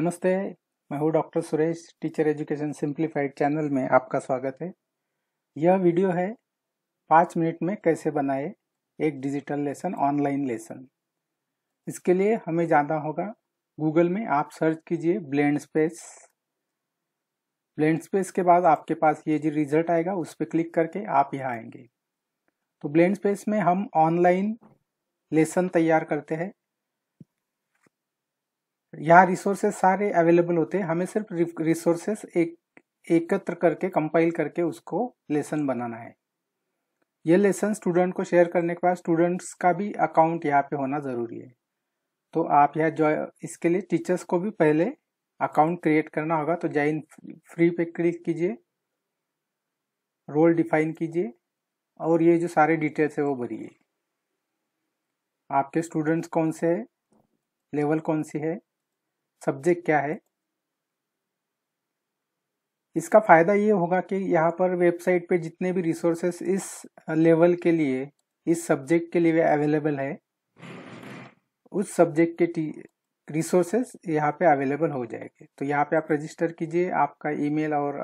नमस्ते मैं हूँ doctor Suresh teacher education simplified channel में आपका स्वागत है यह वीडियो है पाँच मिनट में कैसे बनाए एक डिजिटल लेसन ऑनलाइन लेसन इसके लिए हमें जाना होगा गूगल में आप सर्च कीजिए ब्लेंड स्पेस ब्लेंड स्पेस के बाद आपके पास ये जो रिजल्ट आएगा उस पर क्लिक करके आप यहाँ आएंगे तो ब्लेंड स्पेस में हम ऑनलाइन लेसन तैयार करते हैं यहाँ रिसोर्सेज सारे अवेलेबल होते हैं हमें सिर्फ रिसोर्सेस एक एकत्र करके कंपाइल करके उसको लेसन बनाना है ये लेसन स्टूडेंट को शेयर करने के बाद स्टूडेंट्स का भी अकाउंट यहाँ पे होना ज़रूरी है तो आप यह जो इसके लिए टीचर्स को भी पहले अकाउंट क्रिएट करना होगा तो जॉइन फ्री पे क्लिक कीजिए रोल डिफाइन कीजिए और ये जो सारे डिटेल्स है वो भरिए आपके स्टूडेंट्स कौन से है लेवल कौन सी है सब्जेक्ट क्या है इसका फायदा ये होगा कि यहाँ पर वेबसाइट पे जितने भी रिसोर्सेस इस लेवल के लिए इस सब्जेक्ट के लिए अवेलेबल है उस सब्जेक्ट के रिसोर्सेस यहाँ पे अवेलेबल हो जाएंगे तो यहाँ पे आप रजिस्टर कीजिए आपका ईमेल और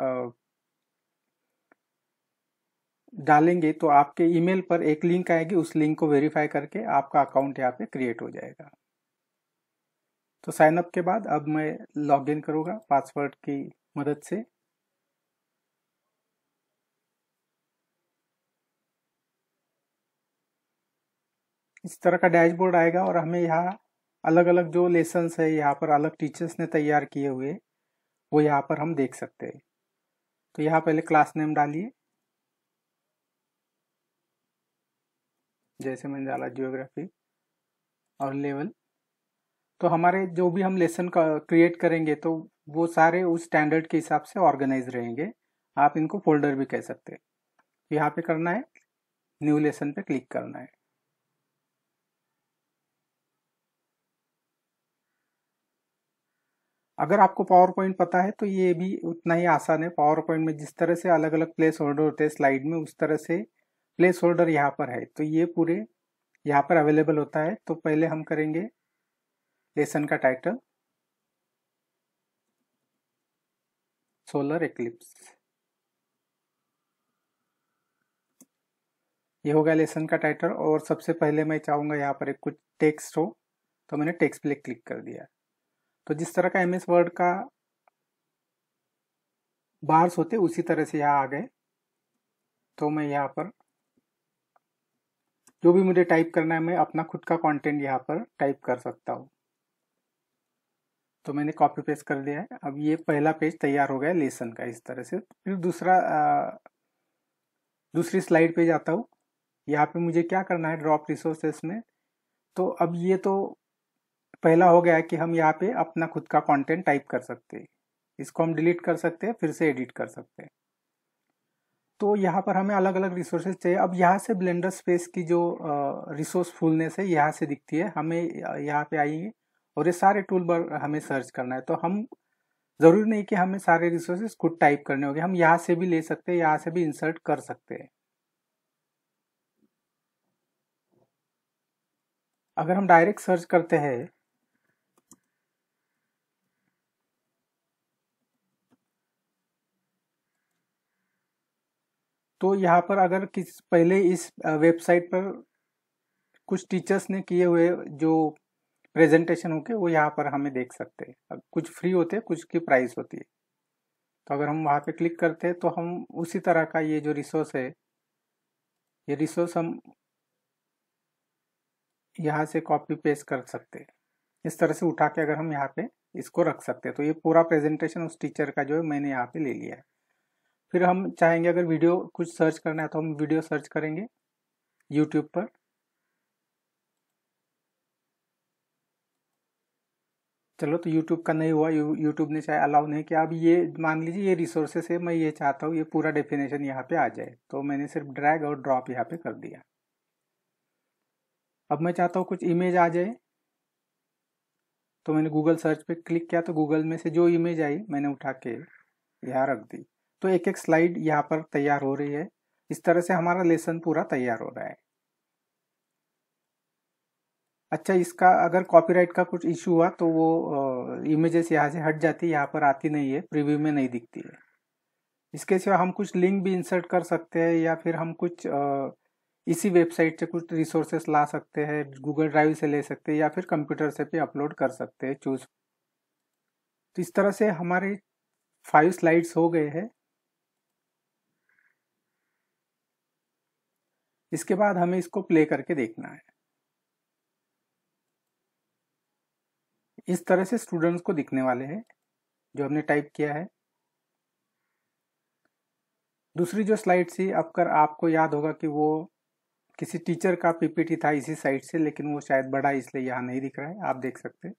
डालेंगे तो आपके ईमेल पर एक लिंक आएगी उस लिंक को वेरीफाई करके आपका अकाउंट यहाँ पे क्रिएट हो जाएगा तो साइन अप के बाद अब मैं लॉग इन करूँगा पासवर्ड की मदद से इस तरह का डैशबोर्ड आएगा और हमें यहाँ अलग अलग जो लेसन्स है यहाँ पर अलग टीचर्स ने तैयार किए हुए वो यहाँ पर हम देख सकते हैं तो यहाँ पहले क्लास नेम डालिए जैसे मैंने डाला जियोग्राफी और लेवल तो हमारे जो भी हम लेसन क्रिएट करेंगे तो वो सारे उस स्टैंडर्ड के हिसाब से ऑर्गेनाइज रहेंगे आप इनको फोल्डर भी कह सकते हैं यहाँ पे करना है न्यू लेसन पे क्लिक करना है अगर आपको पावर पॉइंट पता है तो ये भी उतना ही आसान है पावर पॉइंट में जिस तरह से अलग अलग प्लेस होल्डर होते हैं स्लाइड में उस तरह से प्लेस होल्डर यहाँ पर है तो ये पूरे यहाँ पर अवेलेबल होता है तो पहले हम करेंगे लेसन का टाइटल सोलर एक्लिप्स ये हो गया लेसन का टाइटल और सबसे पहले मैं चाहूंगा यहाँ पर एक कुछ टेक्स्ट हो तो मैंने टेक्स्ट पे क्लिक कर दिया तो जिस तरह का एम एस वर्ड का बार्स होते उसी तरह से यहाँ आ गए तो मैं यहाँ पर जो भी मुझे टाइप करना है मैं अपना खुद का कंटेंट यहाँ पर टाइप कर सकता हूँ तो मैंने कॉपी पेस्ट कर दिया है अब ये पहला पेज तैयार हो गया लेसन का इस तरह से फिर दूसरा दूसरी स्लाइड पे जाता हूँ यहाँ पे मुझे क्या करना है ड्रॉप रिसोर्सेस में तो अब ये तो पहला हो गया कि हम यहाँ पे अपना खुद का कंटेंट टाइप कर सकते हैं इसको हम डिलीट कर सकते हैं फिर से एडिट कर सकते हैं तो यहाँ पर हमें अलग अलग रिसोर्सेज चाहिए अब यहाँ से ब्लेंडर स्पेस की जो रिसोर्स फुलनेस है यहाँ से दिखती है हमें यहाँ पे आएंगे और ये सारे टूल पर हमें सर्च करना है तो हम ज़रूरी नहीं कि हमें सारे रिसोर्सेज खुद टाइप करने होंगे हम यहाँ से भी ले सकते हैं यहाँ से भी इंसर्ट कर सकते हैं अगर हम डायरेक्ट सर्च करते हैं तो यहाँ पर अगर किस पहले इस वेबसाइट पर कुछ टीचर्स ने किए हुए जो प्रेजेंटेशन होके वो यहाँ पर हमें देख सकते हैं कुछ फ्री होते हैं कुछ की प्राइस होती है तो अगर हम वहाँ पे क्लिक करते हैं तो हम उसी तरह का ये जो रिसोर्स है ये रिसोर्स हम यहाँ से कॉपी पेस्ट कर सकते हैं इस तरह से उठा के अगर हम यहाँ पे इसको रख सकते हैं तो ये पूरा प्रेजेंटेशन उस टीचर का जो है मैंने यहाँ पे ले लिया है फिर हम चाहेंगे अगर वीडियो कुछ सर्च करना है तो हम वीडियो सर्च करेंगे यूट्यूब पर चलो तो यूट्यूब का नहीं हुआ यू यूट्यूब ने चाहे अलाउ नहीं किया अब ये मान लीजिए ये रिसोर्सेस है मैं ये चाहता हूँ ये पूरा डेफिनेशन यहाँ पे आ जाए तो मैंने सिर्फ ड्रैग और ड्रॉप यहाँ पे कर दिया अब मैं चाहता हूँ कुछ इमेज आ जाए तो मैंने गूगल सर्च पे क्लिक किया तो गूगल में से जो इमेज आई मैंने उठा के यहाँ रख दी तो एक एक स्लाइड यहाँ पर तैयार हो रही है इस तरह से हमारा लेसन पूरा तैयार हो रहा है अच्छा इसका अगर कॉपीराइट का कुछ इशू हुआ तो वो इमेजेस यहाँ से हट जाती है यहाँ पर आती नहीं है प्रीव्यू में नहीं दिखती है इसके सिवा हम कुछ लिंक भी इंसर्ट कर सकते हैं या फिर हम कुछ आ, इसी वेबसाइट से कुछ रिसोर्सेस ला सकते हैं गूगल ड्राइव से ले सकते हैं या फिर कंप्यूटर से भी अपलोड कर सकते हैं चूज तो इस तरह से हमारे फाइव स्लाइड्स हो गए हैं इसके बाद हमें इसको प्ले करके देखना है इस तरह से स्टूडेंट्स को दिखने वाले हैं जो हमने टाइप किया है दूसरी जो स्लाइड थी कर आपको याद होगा कि वो किसी टीचर का पीपीटी था इसी साइड से लेकिन वो शायद बड़ा इसलिए यहाँ नहीं दिख रहा है आप देख सकते हैं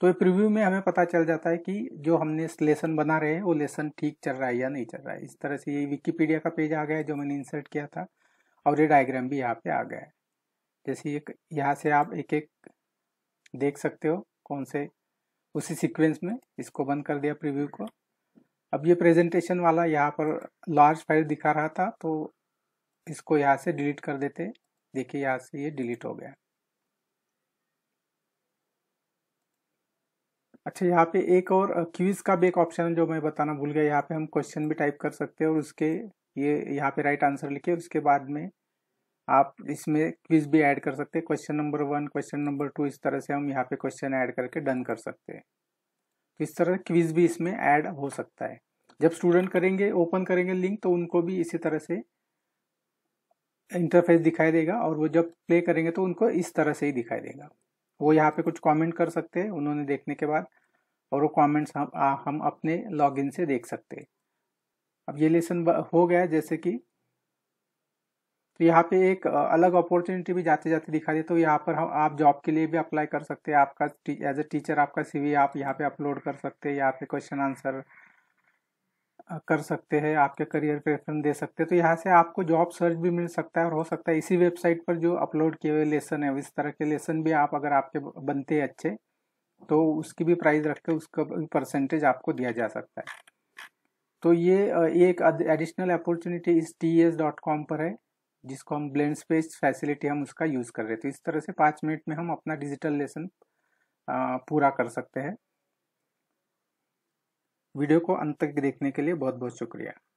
तो ये प्रीव्यू में हमें पता चल जाता है कि जो हमने लेसन बना रहे हैं वो लेसन ठीक चल रहा है या नहीं चल रहा है इस तरह से ये विकीपीडिया का पेज आ गया है जो मैंने इंसर्ट किया था और ये डायग्राम भी यहाँ पे आ गया है जैसे ये यहाँ से आप एक एक देख सकते हो कौन से उसी सीक्वेंस में इसको बंद कर दिया प्रीव्यू को अब ये प्रेजेंटेशन वाला यहाँ पर लार्ज फाइल दिखा रहा था तो इसको यहाँ से डिलीट कर देते देखिए यहाँ से ये डिलीट हो गया अच्छा यहाँ पे एक और क्यूज का भी एक ऑप्शन जो मैं बताना भूल गया यहाँ पे हम क्वेश्चन भी टाइप कर सकते हैं और उसके ये यहाँ पे राइट आंसर लिखे उसके बाद में आप इसमें क्विज भी ऐड कर सकते हैं question number one question number two इस तरह से हम यहाँ पे क्वेश्चन ऐड करके डन कर सकते हैं तो इस तरह क्विज भी इसमें ऐड हो सकता है जब स्टूडेंट करेंगे ओपन करेंगे लिंक तो उनको भी इसी तरह से इंटरफेस दिखाई देगा और वो जब प्ले करेंगे तो उनको इस तरह से ही दिखाई देगा वो यहाँ पे कुछ कॉमेंट कर सकते हैं उन्होंने देखने के बाद और वो कॉमेंट्स हम आ, हम अपने लॉग से देख सकते हैं अब ये लेसन हो गया जैसे कि तो यहाँ पे एक अलग अपॉर्चुनिटी भी जाते जाते दिखा दी तो यहाँ पर हम आप जॉब के लिए भी अप्लाई कर सकते हैं आपका एज ए टीचर आपका सीवी आप यहाँ पे अपलोड कर सकते हैं यहाँ पे क्वेश्चन आंसर कर सकते हैं आपके करियर प्रेफरेंस दे सकते हैं तो यहाँ से आपको जॉब सर्च भी मिल सकता है और हो सकता है इसी वेबसाइट पर जो अपलोड किए हुए लेसन है इस तरह के लेसन भी आप अगर आपके बनते हैं अच्छे तो उसकी भी प्राइस रख के उसका परसेंटेज आपको दिया जा सकता है तो ये एक एडिशनल अपॉर्चुनिटी इस टी एस डॉट कॉम पर है जिसको हम ब्लेंड स्पेस फैसिलिटी हम उसका यूज़ कर रहे थे इस तरह से पाँच मिनट में हम अपना डिजिटल लेसन पूरा कर सकते हैं वीडियो को अंत तक देखने के लिए बहुत बहुत शुक्रिया